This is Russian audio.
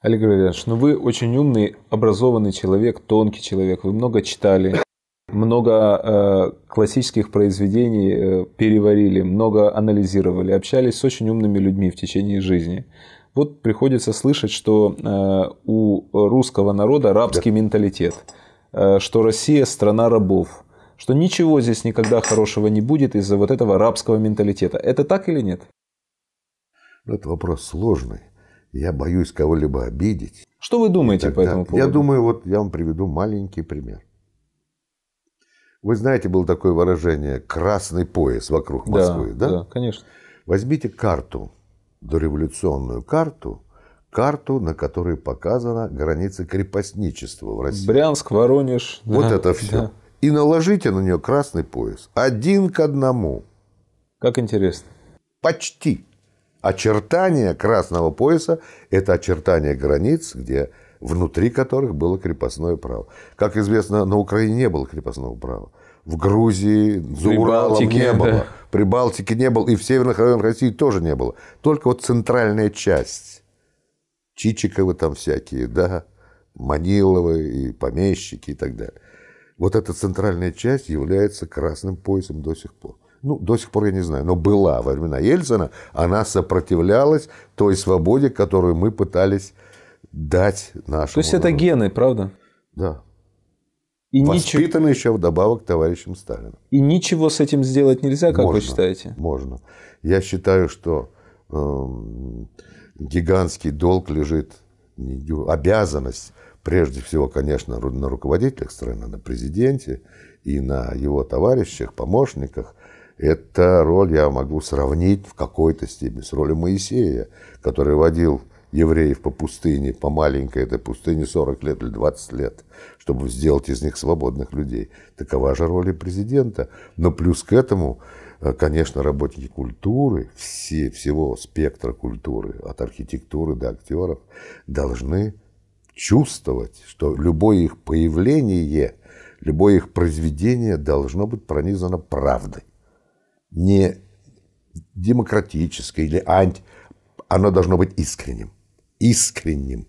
Олег Владимирович, ну вы очень умный, образованный человек, тонкий человек, вы много читали, много э, классических произведений э, переварили, много анализировали, общались с очень умными людьми в течение жизни. Вот приходится слышать, что э, у русского народа рабский менталитет, э, что Россия страна рабов, что ничего здесь никогда хорошего не будет из-за вот этого рабского менталитета. Это так или нет? Ну, это вопрос сложный я боюсь кого-либо обидеть. Что вы думаете по этому поводу? Я думаю, вот я вам приведу маленький пример. Вы знаете, было такое выражение «красный пояс вокруг Москвы», да? Да, да конечно. Возьмите карту, дореволюционную карту, карту, на которой показана граница крепостничества в России. Брянск, Воронеж. Вот да, это все. Да. И наложите на нее красный пояс. Один к одному. Как интересно. Почти. Очертания красного пояса – это очертания границ, где внутри которых было крепостное право. Как известно, на Украине не было крепостного права. В Грузии, за Уралом не было. Да. При Балтике не было. И в северных районах России тоже не было. Только вот центральная часть. Чичиковы там всякие, да, Маниловы и помещики и так далее. Вот эта центральная часть является красным поясом до сих пор ну, до сих пор я не знаю, но была во времена Ельцина, она сопротивлялась той свободе, которую мы пытались дать нашему. То есть народу. это гены, правда? Да. И Воспитаны ничего... еще вдобавок товарищем Сталина. И ничего с этим сделать нельзя, как можно, вы считаете? Можно. Я считаю, что э, гигантский долг лежит, обязанность, прежде всего, конечно, на руководителях страны, на президенте и на его товарищах, помощниках – эта роль я могу сравнить в какой-то степени с ролью Моисея, который водил евреев по пустыне, по маленькой этой пустыне 40 лет или 20 лет, чтобы сделать из них свободных людей. Такова же роль и президента. Но плюс к этому, э, конечно, работники культуры, все, всего спектра культуры, от архитектуры до актеров, должны чувствовать, что любое их появление, любое их произведение должно быть пронизано правдой не демократическое или анти, оно должно быть искренним. Искренним.